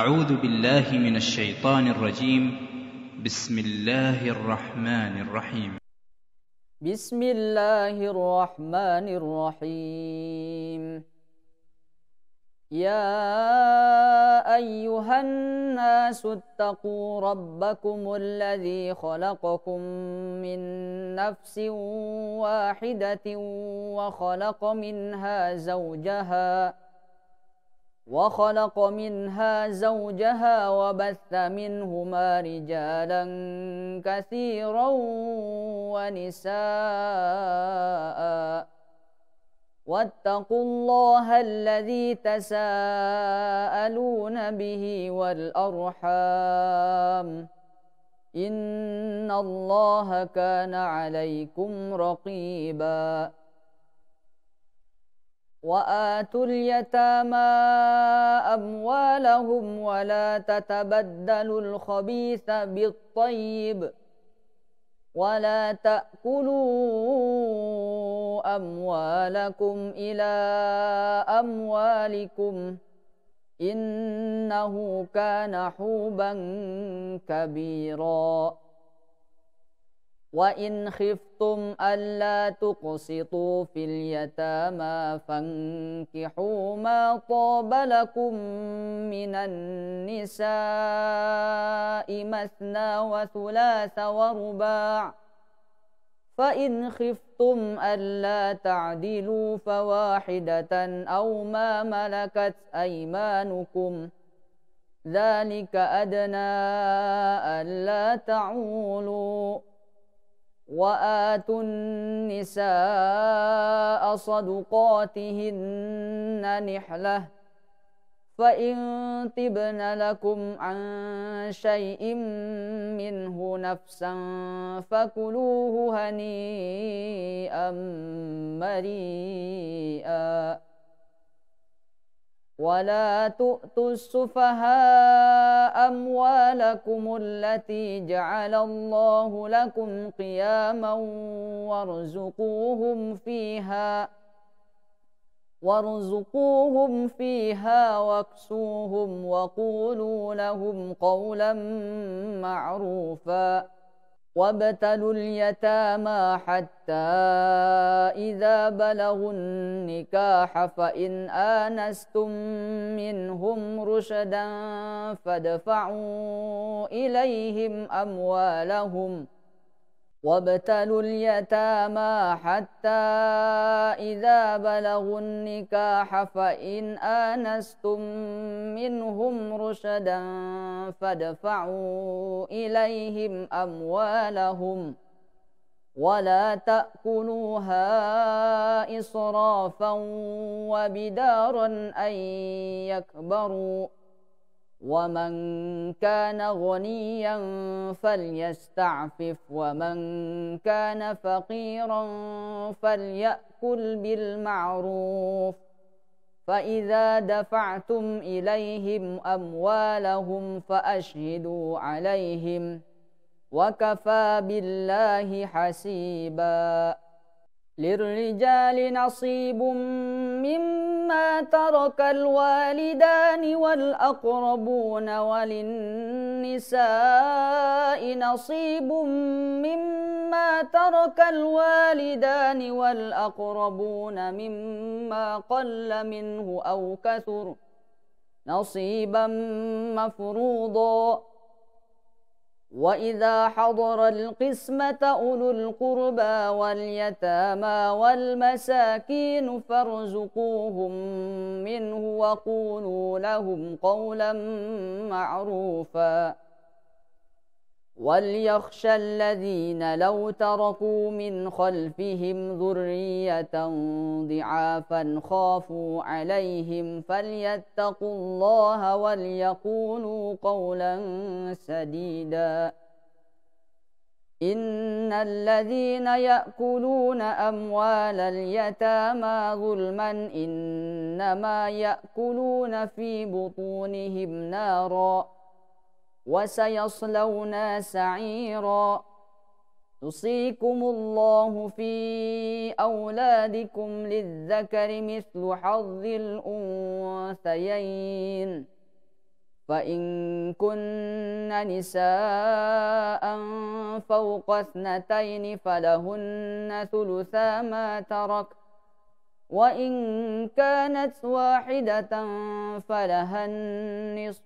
أعوذ بالله من الشيطان الرجيم بسم الله الرحمن الرحيم بسم الله الرحمن الرحيم يا أيها الناس اتقوا ربكم الذي خلقكم من نفس واحدة وخلق منها زوجها وخلق منها زوجها وبث منهما رجالا كثيرا ونساء واتقوا الله الذي تساءلون به والارحام ان الله كان عليكم رقيبا وآتوا اليتامى أموالهم ولا تتبدلوا الخبيث بالطيب ولا تأكلوا أموالكم إلى أموالكم إنه كان حوبا كبيراً وإن خفتم ألا تقسطوا في اليتامى فانكحوا ما طاب لكم من النساء مثنى وثلاث ورباع فإن خفتم ألا تعدلوا فواحدة أو ما ملكت أيمانكم ذلك أدنى ألا تعولوا وآتوا النساء صدقاتهن نحلة فإن طبن لكم عن شيء منه نفسا فكلوه هنيئا مريئا ولا تؤتوا السفهاء أموالكم التي جعل الله لكم قياما وارزقوهم فيها وارزقوهم فيها واكسوهم وقولوا لهم قولا معروفا وابتلوا اليتامى حتى إذا بلغوا النكاح فإن آنستم منهم رشدا فادفعوا إليهم أموالهم ۖ وابتلوا اليتامى حتى إذا بلغوا النكاح فإن آنستم منهم رشدا فادفعوا إليهم أموالهم ولا تأكلوها إسرافا وبدارا أن يكبروا ومن كان غنيا فليستعفف ومن كان فقيرا فليأكل بالمعروف فإذا دفعتم إليهم أموالهم فأشهدوا عليهم وكفى بالله حسيباً للرجال نصيب مما ترك الوالدان والأقربون وللنساء نصيب مما ترك الوالدان والأقربون مما قل منه أو كثر نصيبا مفروضا وإذا حضر القسمة أولو القربى واليتامى والمساكين فارزقوهم منه وقولوا لهم قولا معروفاً وليخشى الذين لو تركوا من خلفهم ذرية ضعافا خافوا عليهم فليتقوا الله وليقولوا قولا سديدا إن الذين يأكلون أموال اليتامى ظلما إنما يأكلون في بطونهم ناراً وسيصلون سعيرا يصيكم الله في أولادكم للذكر مثل حظ الأنثيين فإن كن نساء فوق اثنتين فلهن ثلثا ما ترك وإن كانت واحدة فلها النصف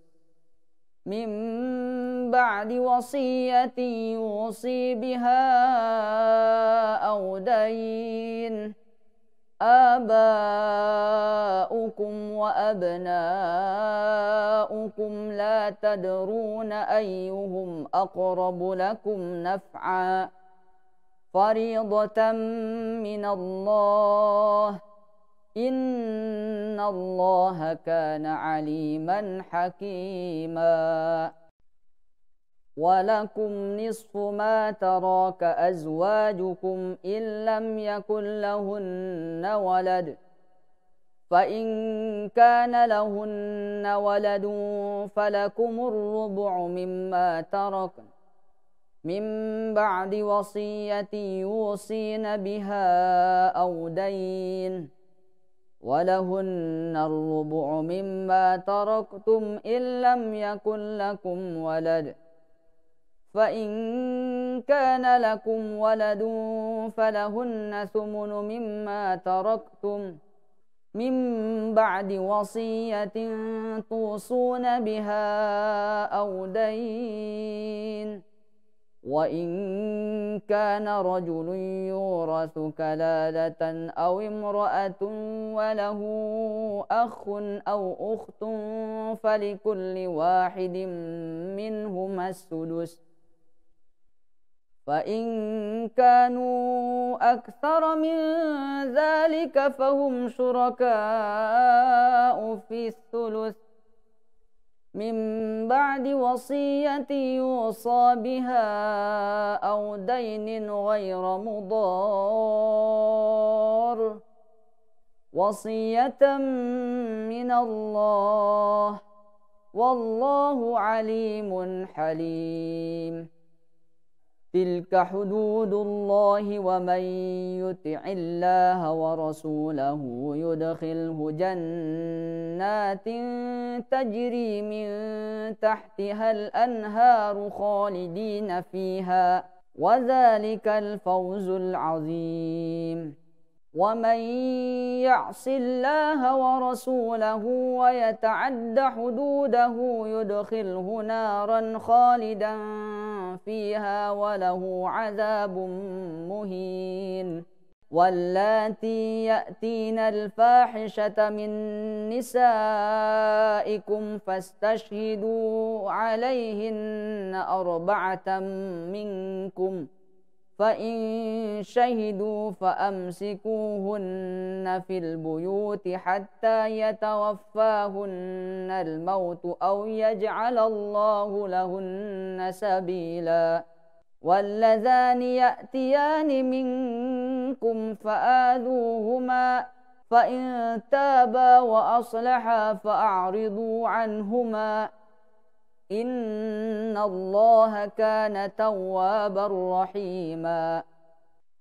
من بعد وصية يوصي بها أو دين آباؤكم وأبناؤكم لا تدرون أيهم أقرب لكم نفعا فريضة من الله ۖ إن الله كان عليما حكيما ولكم نصف ما تراك أزواجكم إن لم يكن لهن ولد فإن كان لهن ولد فلكم الربع مما ترك من بعد وصية يوصين بها أو دين ولهن الربع مما تركتم إن لم يكن لكم ولد فإن كان لكم ولد فلهن ثمن مما تركتم من بعد وصية توصون بها أو دين وإن كان رجل يورث كلالة أو امرأة وله أخ أو أخت فلكل واحد منهما السدس فإن كانوا أكثر من ذلك فهم شركاء في الثلث من بعد وصية يوصى بها أو دين غير مضار وصية من الله والله عليم حليم تلك حدود الله ومن يطع الله ورسوله يدخله جنات تجري من تحتها الانهار خالدين فيها وذلك الفوز العظيم ومن يعص الله ورسوله ويتعد حدوده يدخله نارا خالدا فيها وله عذاب مهين واللاتي ياتين الفاحشه من نسائكم فاستشهدوا عليهن اربعه منكم فإن شهدوا فأمسكوهن في البيوت حتى يتوفاهن الموت أو يجعل الله لهن سبيلا واللذان يأتيان منكم فآذوهما فإن تابا وأصلحا فأعرضوا عنهما إن الله كان توابا رحيما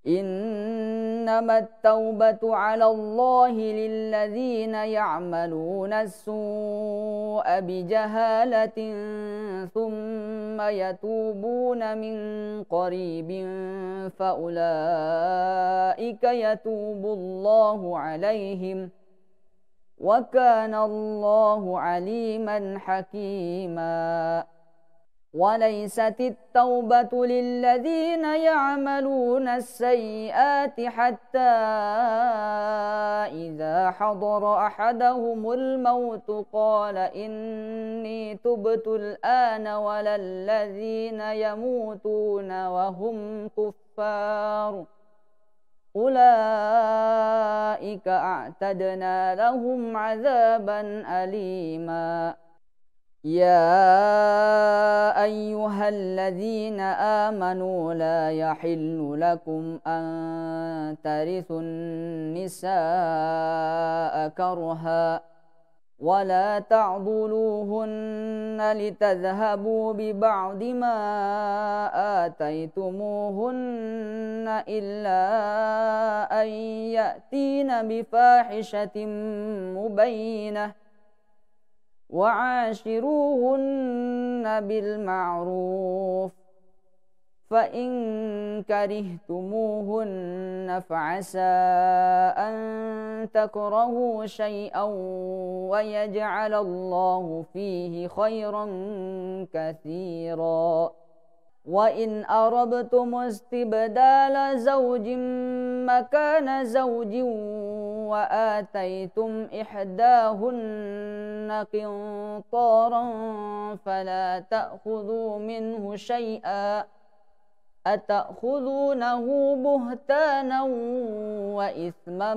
إنما التوبة على الله للذين يعملون السوء بجهالة ثم يتوبون من قريب فأولئك يتوب الله عليهم ۖ وكان الله عليما حكيما وليست التوبة للذين يعملون السيئات حتى إذا حضر أحدهم الموت قال إني تبت الآن ولا الذين يموتون وهم كفار أولئك أعتدنا لهم عذابا أليما يا أيها الذين آمنوا لا يحل لكم أن ترثوا النساء كرهاً ولا تعضلوهن لتذهبوا ببعض ما آتيتموهن إلا أن يأتين بفاحشة مبينة وعاشروهن بالمعروف فإن كرهتموهن فعسى أن تكرهوا شيئا ويجعل الله فيه خيرا كثيرا وإن أردتم استبدال زوج مكان زوج وآتيتم إحداهن قنطارا فلا تأخذوا منه شيئا أتأخذونه بهتانا وإثما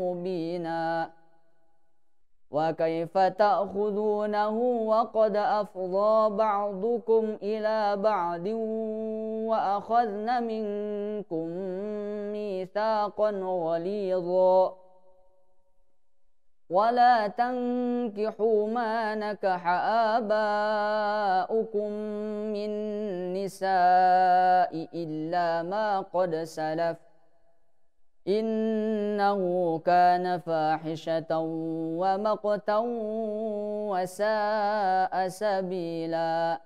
مبينا وكيف تأخذونه وقد أفضى بعضكم إلى بعض وأخذن منكم ميثاقا غليظا ولا تنكحوا ما نكح آباؤكم من نساء إلا ما قد سلف إنه كان فاحشة ومقتا وساء سبيلاً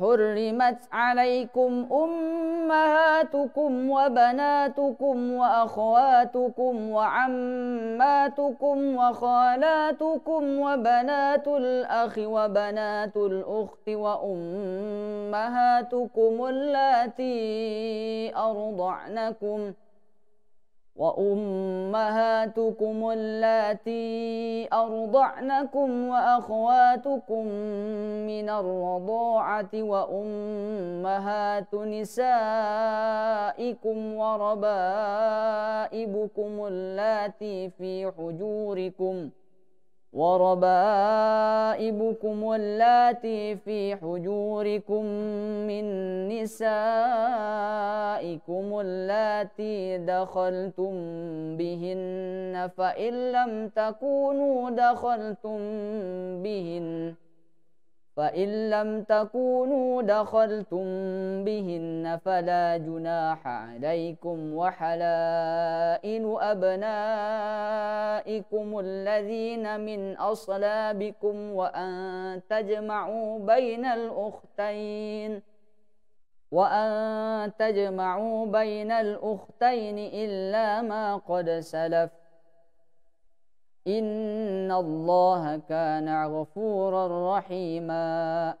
حرمت عليكم امهاتكم وبناتكم واخواتكم وعماتكم وخالاتكم وبنات الاخ وبنات الاخت وامهاتكم اللاتي ارضعنكم وأمهاتكم اللاتي أرضعنكم وأخواتكم من الرضاعة وأمهات نسائكم وربائبكم اللاتي في حجوركم ۖ وربائبكم واللاتي في حجوركم من نسائكم اللاتي دخلتم بهن فإن لم تكونوا دخلتم بهن فإن لم تكونوا دخلتم بهن فلا جناح عليكم وحلائل أبنائكم الذين من أصلابكم وأن تجمعوا بين الأختين وأن تجمعوا بين الأختين إلا ما قد سلف إن الله كان غفورا رحيما